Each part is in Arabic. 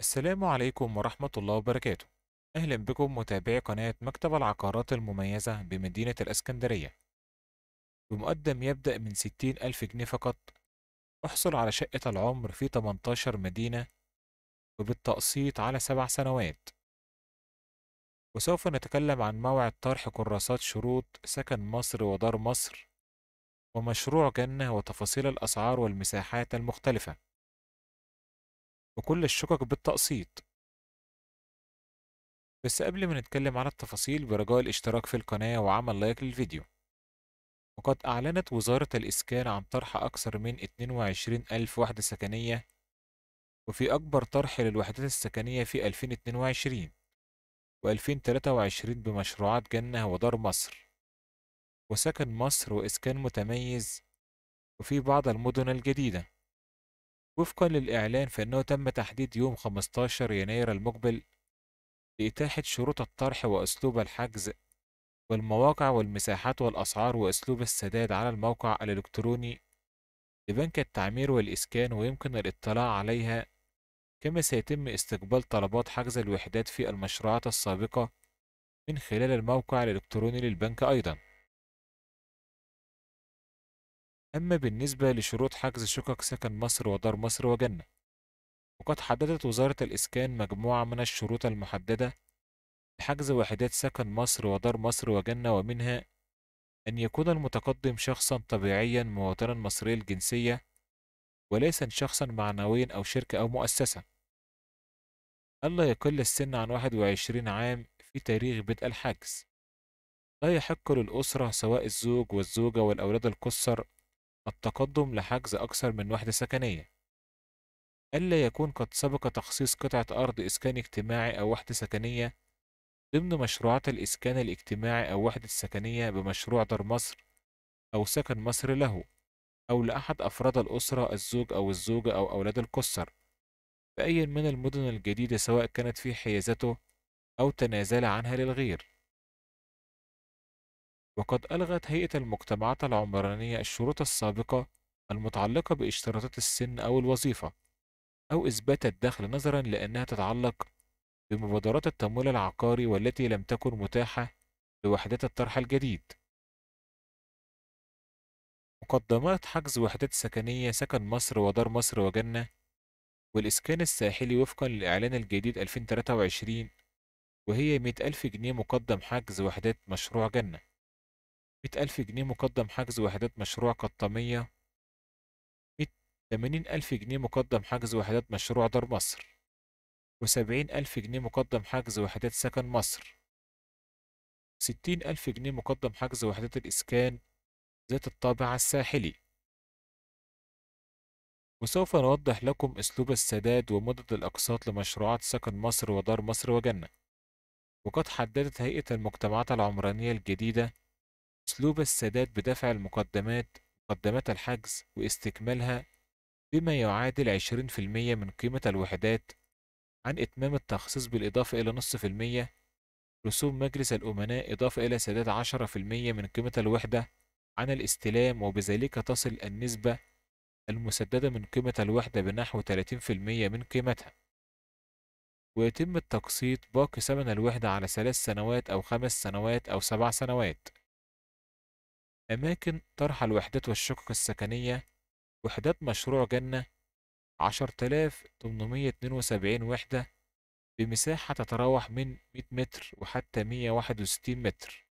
السلام عليكم ورحمة الله وبركاته أهلا بكم متابعي قناة مكتب العقارات المميزة بمدينة الإسكندرية بمقدم يبدأ من 60 ألف جنيه فقط احصل على شقة العمر في 18 مدينة وبالتقسيط على سبع سنوات وسوف نتكلم عن موعد طرح كراسات شروط سكن مصر ودار مصر ومشروع جنة وتفاصيل الأسعار والمساحات المختلفة وكل الشقق بالتقسيط بس قبل ما نتكلم عن التفاصيل برجاء الاشتراك في القناة وعمل لايك للفيديو وقد أعلنت وزارة الإسكان عن طرح أكثر من 22 ألف وحدة سكنية وفي أكبر طرح للوحدات السكنية في 2022 و2023 بمشروعات جنة ودار مصر وسكن مصر وإسكان متميز وفي بعض المدن الجديدة وفقا للإعلان فإنه تم تحديد يوم 15 يناير المقبل لإتاحة شروط الطرح وأسلوب الحجز والمواقع والمساحات والأسعار وأسلوب السداد على الموقع الإلكتروني لبنك التعمير والإسكان ويمكن الاطلاع عليها كما سيتم استقبال طلبات حجز الوحدات في المشروعات السابقة من خلال الموقع الإلكتروني للبنك أيضاً أما بالنسبة لشروط حجز شقق سكن مصر ودار مصر وجنة وقد حددت وزارة الإسكان مجموعة من الشروط المحددة لحجز وحدات سكن مصر ودار مصر وجنة ومنها أن يكون المتقدم شخصا طبيعيا مواطنا مصري الجنسية وليس شخصا معنويا أو شركة أو مؤسسة ألا يقل السن عن 21 عام في تاريخ بدء الحجز لا يحق للأسرة سواء الزوج والزوجة والأولاد القصر التقدم لحجز أكثر من وحدة سكنية ألا يكون قد سبق تخصيص قطعة أرض إسكان اجتماعي أو وحدة سكنية ضمن مشروعات الإسكان الاجتماعي أو وحدة سكنية بمشروع دار مصر أو سكن مصر له أو لأحد أفراد الأسرة الزوج أو الزوجة أو أولاد القُصّر بأي من المدن الجديدة سواء كانت في حيازته أو تنازل عنها للغير وقد ألغت هيئة المجتمعات العمرانية الشروط السابقة المتعلقة باشتراطات السن أو الوظيفة أو إثبات الدخل نظرا لأنها تتعلق بمبادرات التمويل العقاري والتي لم تكن متاحة لوحدات الطرح الجديد مقدمات حجز وحدات سكنية سكن مصر ودار مصر وجنة والإسكان الساحلي وفقا للإعلان الجديد 2023 وهي 100 ألف جنيه مقدم حجز وحدات مشروع جنة مية ألف جنيه مقدم حجز وحدات مشروع قطامية مية تمانين ألف جنيه مقدم حجز وحدات مشروع دار مصر وسبعين ألف جنيه مقدم حجز وحدات سكن مصر ستين ألف جنيه مقدم حجز وحدات الإسكان ذات الطابع الساحلي وسوف نوضح لكم أسلوب السداد ومدة الأقساط لمشروعات سكن مصر ودار مصر وجنة وقد حددت هيئة المجتمعات العمرانية الجديدة أسلوب السداد بدفع المقدمات مقدمات الحجز واستكمالها بما يعادل 20% من قيمة الوحدات عن إتمام التخصيص بالإضافة إلى نص في المية رسوم مجلس الأمناء إضافة إلى سداد 10% من قيمة الوحدة عن الاستلام وبذلك تصل النسبة المسددة من قيمة الوحدة بنحو 30% من قيمتها ويتم التقسيط باقي ثمن الوحدة على ثلاث سنوات أو خمس سنوات أو سبع سنوات أماكن طرح الوحدات والشقق السكنية وحدات مشروع جنة وسبعين وحدة بمساحة تتراوح من مية متر وحتى مية واحد وستين متر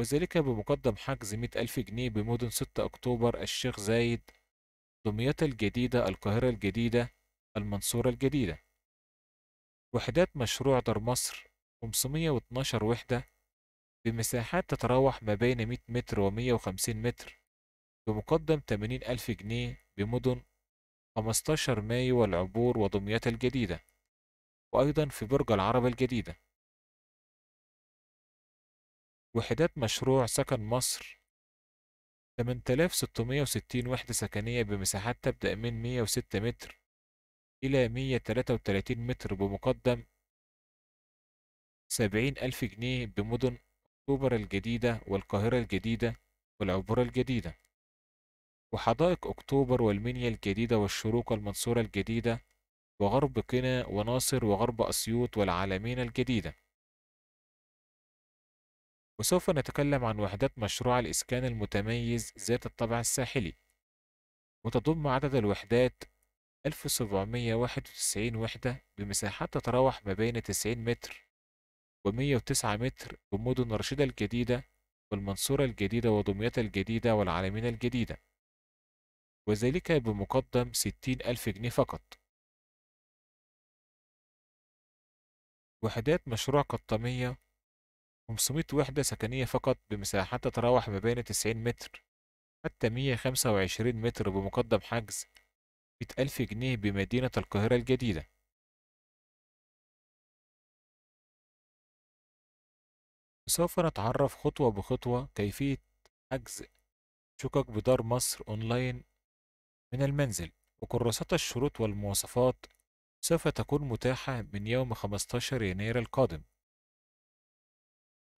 وذلك بمقدم حجز مية ألف جنيه بمدن ستة أكتوبر الشيخ زايد دمياط الجديدة القاهرة الجديدة المنصورة الجديدة وحدات مشروع دار مصر خمسمية واتناشر وحدة بمساحات تتراوح ما بين 100 متر و 150 متر بمقدم 80 ألف جنيه بمدن 15 مايو والعبور ودمياط الجديدة وأيضا في برج العرب الجديدة وحدات مشروع سكن مصر 8660 وحدة سكنية بمساحات تبدأ من 106 متر إلى 133 متر بمقدم 70 ألف جنيه بمدن أكتوبر الجديدة والقاهرة الجديدة والعبور الجديدة وحدائق أكتوبر والمنيا الجديدة والشروق المنصورة الجديدة وغرب قنا وناصر وغرب أسيوط والعالمين الجديدة وسوف نتكلم عن وحدات مشروع الإسكان المتميز ذات الطابع الساحلي وتضم عدد الوحدات 1791 وحدة بمساحات تتراوح ما بين 90 متر و109 متر بمدن رشيدة الجديدة والمنصورة الجديدة ودمياط الجديدة والعالمين الجديدة وذلك بمقدم 60 ألف جنيه فقط وحدات مشروع قطامية 500 وحدة سكنية فقط بمساحة تتراوح ما بين 90 متر حتى 125 متر بمقدم حجز 100 ألف جنيه بمدينة القاهرة الجديدة سوف نتعرف خطوة بخطوة كيفية حجز شقق بدار مصر أونلاين من المنزل وكراسات الشروط والمواصفات سوف تكون متاحة من يوم 15 يناير القادم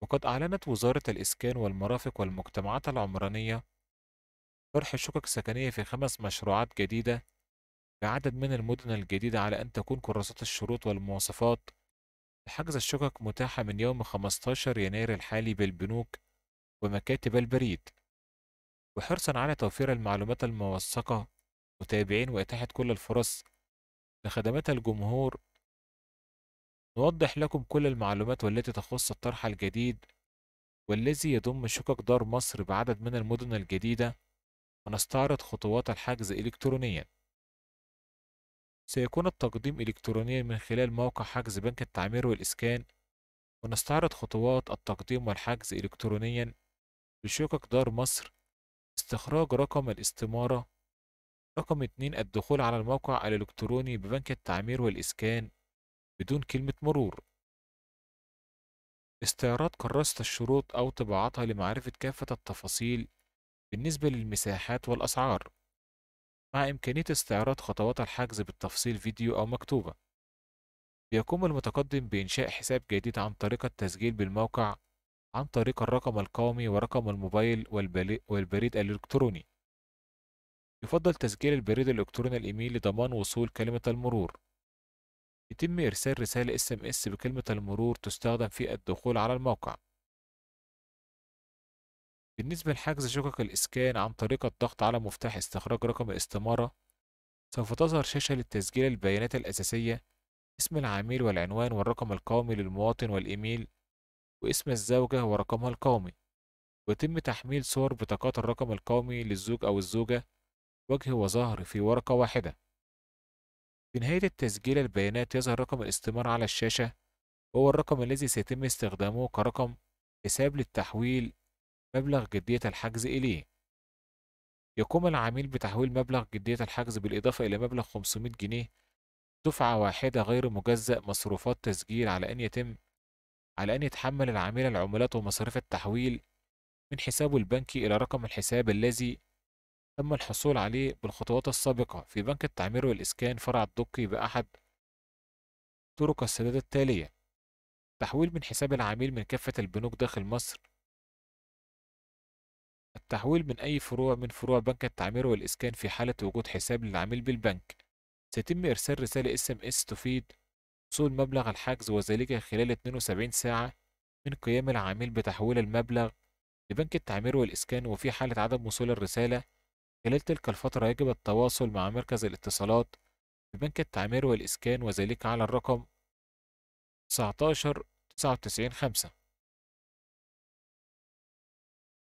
وقد أعلنت وزارة الإسكان والمرافق والمجتمعات العمرانية طرح شقق سكنية في خمس مشروعات جديدة في عدد من المدن الجديدة على أن تكون كراسات الشروط والمواصفات حجز الشقق متاحة من يوم 15 يناير الحالي بالبنوك ومكاتب البريد وحرصا على توفير المعلومات الموثقة متابعين وإتاحة كل الفرص لخدمات الجمهور نوضح لكم كل المعلومات والتي تخص الطرح الجديد والذي يضم شقق دار مصر بعدد من المدن الجديدة ونستعرض خطوات الحجز إلكترونياً سيكون التقديم إلكترونيا من خلال موقع حجز بنك التعمير والإسكان ونستعرض خطوات التقديم والحجز إلكترونيا بشقق دار مصر استخراج رقم الاستمارة رقم 2 الدخول على الموقع الإلكتروني ببنك التعمير والإسكان بدون كلمة مرور استعراض كراسة الشروط أو طباعتها لمعرفة كافة التفاصيل بالنسبة للمساحات والأسعار مع إمكانية استعراض خطوات الحجز بالتفصيل فيديو أو مكتوبة. بيقوم المتقدم بإنشاء حساب جديد عن طريق التسجيل بالموقع عن طريق الرقم القومي ورقم الموبايل والبريد الإلكتروني. يفضل تسجيل البريد الإلكتروني الإيميل لضمان وصول كلمة المرور. يتم إرسال رسالة SMS بكلمة المرور تستخدم في الدخول على الموقع. بالنسبة لحجز شقق الإسكان عن طريق الضغط على مفتاح استخراج رقم الاستمارة سوف تظهر شاشة للتسجيل البيانات الأساسية اسم العميل والعنوان والرقم القومي للمواطن والإيميل واسم الزوجة ورقمها القومي ويتم تحميل صور بطاقات الرقم القومي للزوج أو الزوجة وجه وظهر في ورقة واحدة في نهاية التسجيل البيانات يظهر رقم الاستمارة على الشاشة وهو الرقم الذي سيتم استخدامه كرقم حساب للتحويل مبلغ جدية الحجز إليه يقوم العميل بتحويل مبلغ جدية الحجز بالإضافة إلى مبلغ 500 جنيه دفعة واحدة غير مجزأ مصروفات تسجيل على أن يتم على أن يتحمل العميل العمولات ومصاريف التحويل من حسابه البنكي إلى رقم الحساب الذي تم الحصول عليه بالخطوات السابقة في بنك التعمير والإسكان فرع الدقي بأحد طرق السداد التالية تحويل من حساب العميل من كافة البنوك داخل مصر التحويل من أي فروع من فروع بنك التعمير والإسكان في حالة وجود حساب للعميل بالبنك سيتم إرسال رسالة SMS تفيد وصول مبلغ الحجز وذلك خلال 72 ساعة من قيام العميل بتحويل المبلغ لبنك التعمير والإسكان وفي حالة عدم وصول الرسالة خلال تلك الفترة يجب التواصل مع مركز الاتصالات ببنك التعمير والإسكان وذلك على الرقم 19 995